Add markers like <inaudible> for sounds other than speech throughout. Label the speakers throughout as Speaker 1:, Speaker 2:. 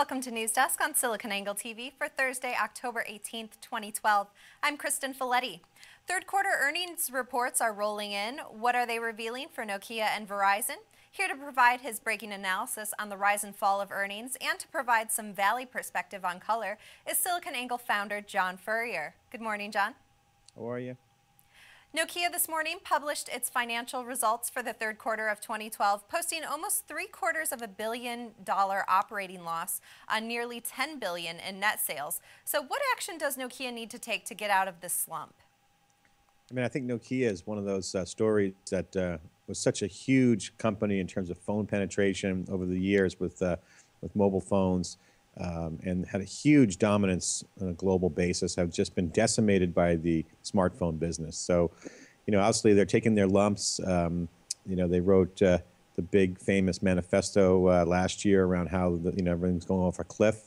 Speaker 1: Welcome to News Desk on SiliconANGLE TV for Thursday, October 18th, 2012. I'm Kristen Folletti. Third quarter earnings reports are rolling in. What are they revealing for Nokia and Verizon? Here to provide his breaking analysis on the rise and fall of earnings and to provide some valley perspective on color is SiliconANGLE founder John Furrier. Good morning, John. How are you? Nokia this morning published its financial results for the third quarter of 2012, posting almost three quarters of a billion dollar operating loss on nearly 10 billion in net sales. So what action does Nokia need to take to get out of this slump?
Speaker 2: I mean, I think Nokia is one of those uh, stories that uh, was such a huge company in terms of phone penetration over the years with, uh, with mobile phones um, and had a huge dominance on a global basis, have just been decimated by the smartphone business. So, you know, obviously they're taking their lumps. Um, you know, they wrote uh, the big famous manifesto uh, last year around how the, you know everything's going off a cliff.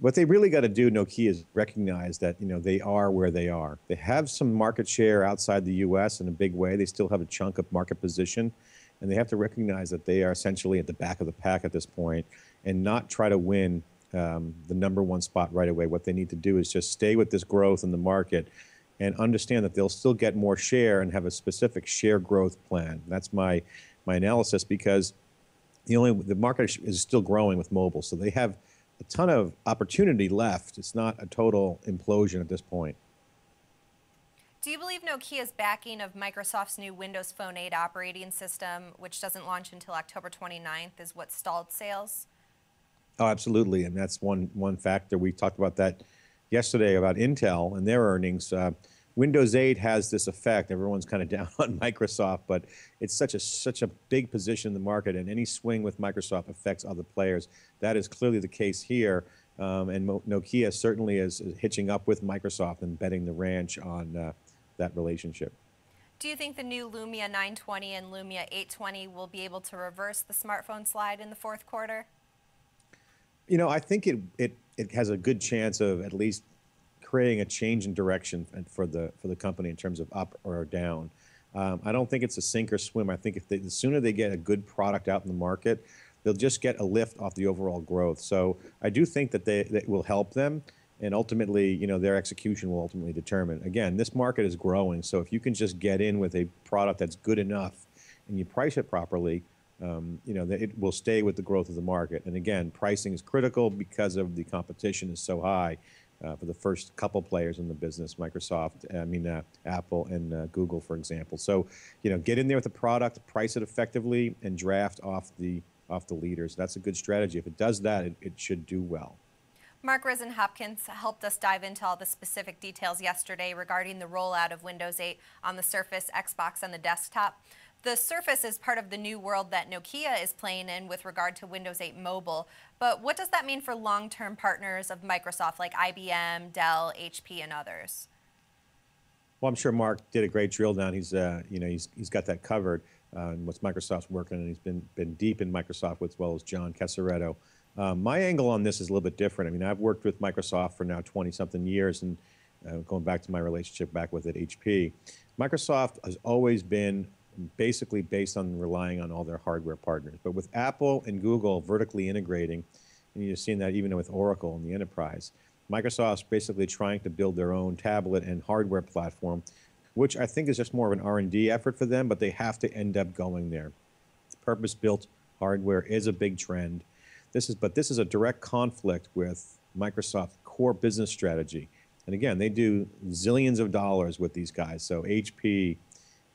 Speaker 2: What they really got to do, Nokia, is recognize that you know they are where they are. They have some market share outside the U.S. in a big way. They still have a chunk of market position, and they have to recognize that they are essentially at the back of the pack at this point, and not try to win um, the number one spot right away. What they need to do is just stay with this growth in the market and understand that they'll still get more share and have a specific share growth plan. That's my my analysis because the only the market is still growing with mobile, so they have a ton of opportunity left. It's not a total implosion at this point.
Speaker 1: Do you believe Nokia's backing of Microsoft's new Windows Phone 8 operating system, which doesn't launch until October 29th, is what stalled sales?
Speaker 2: Oh, absolutely, and that's one one factor. We talked about that yesterday about Intel and their earnings. Uh, Windows 8 has this effect. Everyone's kind of <laughs> down on Microsoft, but it's such a such a big position in the market, and any swing with Microsoft affects other players. That is clearly the case here, um, and Mo Nokia certainly is, is hitching up with Microsoft and betting the ranch on uh, that relationship.
Speaker 1: Do you think the new Lumia 920 and Lumia 820 will be able to reverse the smartphone slide in the fourth quarter?
Speaker 2: You know, I think it it it has a good chance of at least creating a change in direction for the for the company in terms of up or down. Um, I don't think it's a sink or swim. I think if they, the sooner they get a good product out in the market, they'll just get a lift off the overall growth. So I do think that they that will help them, and ultimately, you know, their execution will ultimately determine. Again, this market is growing, so if you can just get in with a product that's good enough, and you price it properly, um, you know, that it will stay with the growth of the market. And again, pricing is critical because of the competition is so high uh, for the first couple players in the business, Microsoft, I mean, uh, Apple and uh, Google, for example. So, you know, get in there with the product, price it effectively, and draft off the off the leaders. That's a good strategy. If it does that, it, it should do well.
Speaker 1: Mark Risen Hopkins helped us dive into all the specific details yesterday regarding the rollout of Windows 8 on the Surface, Xbox, and the desktop. The Surface is part of the new world that Nokia is playing in with regard to Windows 8 Mobile. But what does that mean for long term partners of Microsoft like IBM, Dell, HP, and others?
Speaker 2: Well, I'm sure Mark did a great drill down. He's, uh, you know, he's, he's got that covered. Uh, what's Microsoft's working, and he's been been deep in Microsoft as well as John Casaretto. Uh, my angle on this is a little bit different. I mean, I've worked with Microsoft for now 20 something years, and uh, going back to my relationship back with it. HP, Microsoft has always been basically based on relying on all their hardware partners. But with Apple and Google vertically integrating, and you've seen that even with Oracle in the enterprise, Microsoft's basically trying to build their own tablet and hardware platform, which I think is just more of an R&D effort for them, but they have to end up going there. Purpose-built hardware is a big trend. This is, but this is a direct conflict with Microsoft's core business strategy. And again, they do zillions of dollars with these guys. So HP,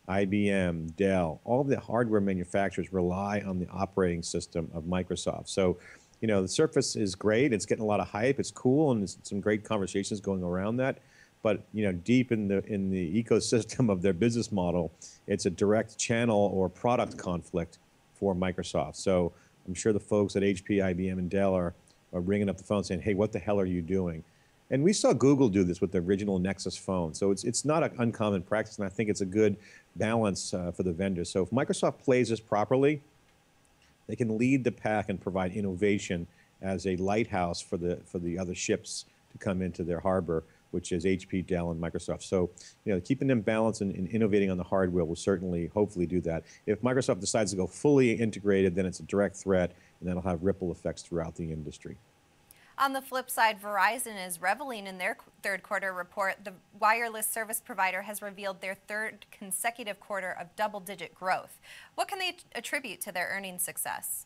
Speaker 2: IBM, Dell, all of the hardware manufacturers rely on the operating system of Microsoft. So, you know, the Surface is great. It's getting a lot of hype. It's cool, and there's some great conversations going around that. But you know, deep in the in the ecosystem of their business model, it's a direct channel or product conflict for Microsoft. So I'm sure the folks at HP, IBM, and Dell are, are ringing up the phone saying, "Hey, what the hell are you doing?" And we saw Google do this with the original Nexus phone. So it's, it's not an uncommon practice, and I think it's a good balance uh, for the vendors. So if Microsoft plays this properly, they can lead the pack and provide innovation as a lighthouse for the, for the other ships to come into their harbor, which is HP, Dell, and Microsoft. So, you know, keeping them balanced and, and, innovating on the hardware will certainly, hopefully, do that. If Microsoft decides to go fully integrated, then it's a direct threat, and that'll have ripple effects throughout the industry.
Speaker 1: On the flip side, Verizon is reveling in their third quarter report. The wireless service provider has revealed their third consecutive quarter of double digit growth. What can they attribute to their earnings success?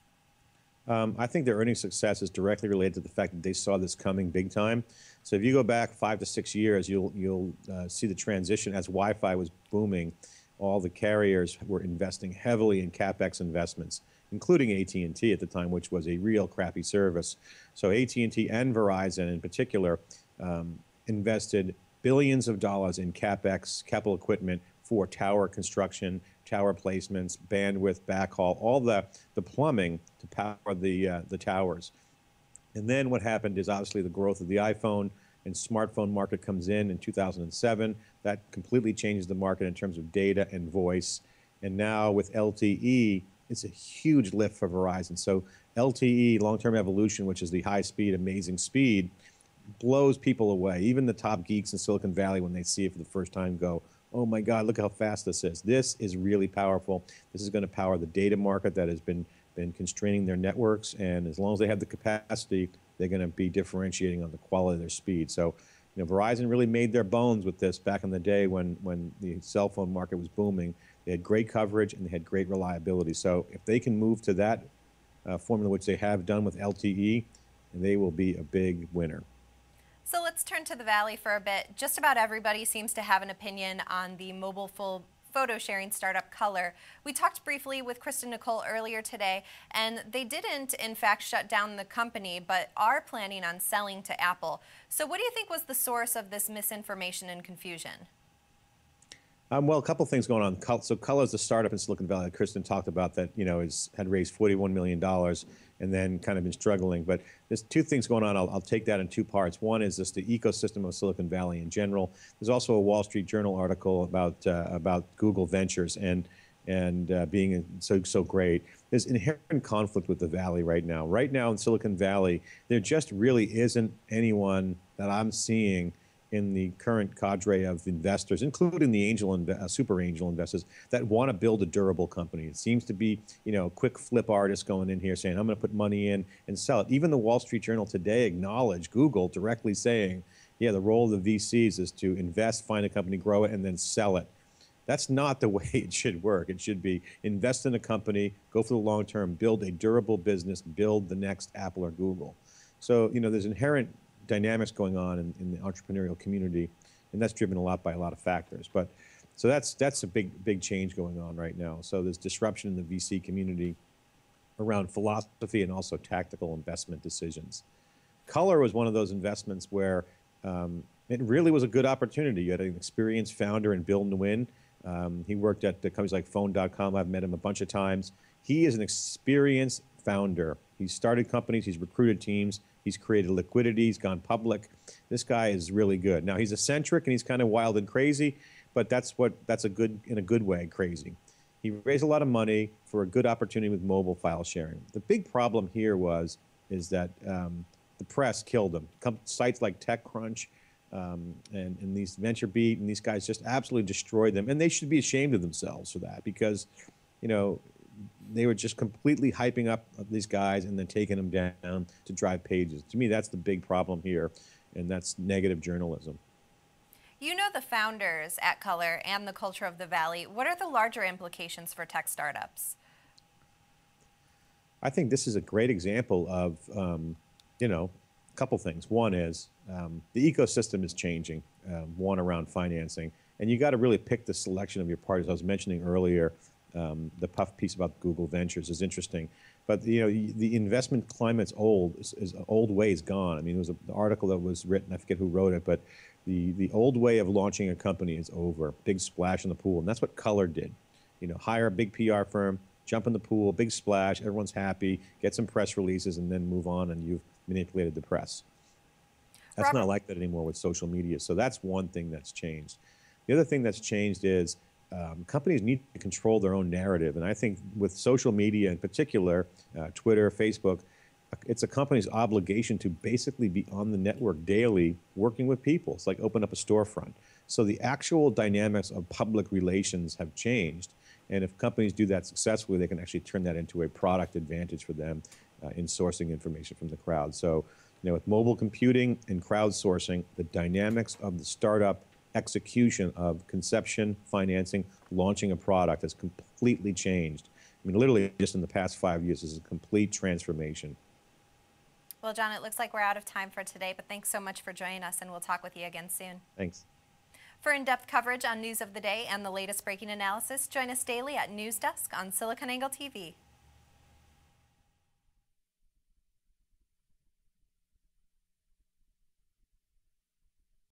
Speaker 2: Um, I think their earnings success is directly related to the fact that they saw this coming big time. So if you go back five to six years, you'll you'll uh, see the transition as Wi-Fi was booming. All the carriers were investing heavily in capex investments including AT&T at the time, which was a real crappy service. So AT&T and Verizon, in particular, um, invested billions of dollars in capex, capital equipment for tower construction, tower placements, bandwidth, backhaul, all the, the plumbing to power the, uh, the towers. And then what happened is obviously the growth of the iPhone and smartphone market comes in in 2007. That completely changes the market in terms of data and voice. And now with LTE, it's a huge lift for Verizon. So LTE, long-term evolution, which is the high-speed, amazing speed, blows people away. Even the top geeks in Silicon Valley, when they see it for the first time, go, oh my God, look how fast this is. This is really powerful. This is going to power the data market that has been, been constraining their networks. And as long as they have the capacity, they're going to be differentiating on the quality of their speed. So you know, Verizon really made their bones with this back in the day when, when the cell phone market was booming. They had great coverage and they had great reliability. So if they can move to that uh, formula, which they have done with LTE, they will be a big winner.
Speaker 1: So let's turn to the Valley for a bit. Just about everybody seems to have an opinion on the mobile full photo sharing startup Color. We talked briefly with Kristen Nicole earlier today, and they didn't, in fact, shut down the company, but are planning on selling to Apple. So what do you think was the source of this misinformation and confusion?
Speaker 2: Um, well, a couple things going on. So Color is the startup in Silicon Valley. Kristen talked about that. You know, is had raised forty-one million dollars and then kind of been struggling. But there's two things going on. I'll, I'll, take that in two parts. One is just the ecosystem of Silicon Valley in general. There's also a Wall Street Journal article about uh, about Google Ventures and and uh, being so so great. There's inherent conflict with the Valley right now. Right now in Silicon Valley, there just really isn't anyone that I'm seeing in the current cadre of investors, including the angel inv- uh, super angel investors that want to build a durable company. It seems to be, you know, quick flip artists going in here saying, "I'm going to put money in and sell it." Even the Wall Street Journal today acknowledged Google directly saying, "Yeah, the role of the VCs is to invest, find a company, grow it, and then sell it." That's not the <laughs> way it should work. It should be invest in a company, go for the long term, build a durable business, build the next Apple or Google. So, you know, there's inherent dynamics going on in, in the entrepreneurial community, and that's driven a lot by a lot of factors. But so that's that's a big big change going on right now. So there's disruption in the VC community around philosophy and also tactical investment decisions. Color was one of those investments where um, it really was a good opportunity. You had an experienced founder in Bill Nguyen. Um, he worked at companies like Phone.com. I've met him a bunch of times. He is an experienced founder. He's started companies. He's recruited teams. He's created liquidity. He's gone public. This guy is really good. Now he's eccentric and he's kind of wild and crazy, but that's what that's a good in a good way crazy. He raised a lot of money for a good opportunity with mobile file sharing. The big problem here was is that um, the press killed him. Com sites like TechCrunch um, and, and these VentureBeat and these guys just absolutely destroyed them, and they should be ashamed of themselves for that because, you know, they were just completely hyping up these guys and then taking them down to drive pages. To me, that's the big problem here, and that's negative journalism.
Speaker 1: You know the founders at Color and the culture of the Valley. What are the larger implications for tech startups?
Speaker 2: I think this is a great example of, um, you know, a couple things. One is um, the ecosystem is changing, um, one around financing, and you got to really pick the selection of your parties. I was mentioning earlier um, the puff piece about Google Ventures is interesting. But you know, the investment climate's old is, is old way is gone. I mean, it was an article that was written. I forget who wrote it, but the the old way of launching a company is over. Big splash in the pool, and that's what Color did. You know, hire a big PR firm, jump in the pool, big splash, everyone's happy, get some press releases, and then move on. And you've manipulated the press. That's Robert. not like that anymore with social media. So that's one thing that's changed. The other thing that's changed is um, companies need to control their own narrative. And I think with social media in particular, uh, Twitter, Facebook, it's a company's obligation to basically be on the network daily working with people. It's like open up a storefront. So the actual dynamics of public relations have changed. And if companies do that successfully, they can actually turn that into a product advantage for them uh, in sourcing information from the crowd. So, you know, with mobile computing and crowdsourcing, the dynamics of the startup execution of conception, financing, launching a product has completely changed. I mean, literally, just in the past five years, this is a complete transformation.
Speaker 1: Well, John, it looks like we're out of time for today, but thanks so much for joining us, and we'll talk with you again soon. Thanks. For in-depth coverage on news of the day and the latest breaking analysis, join us daily at News Desk on SiliconANGLE TV.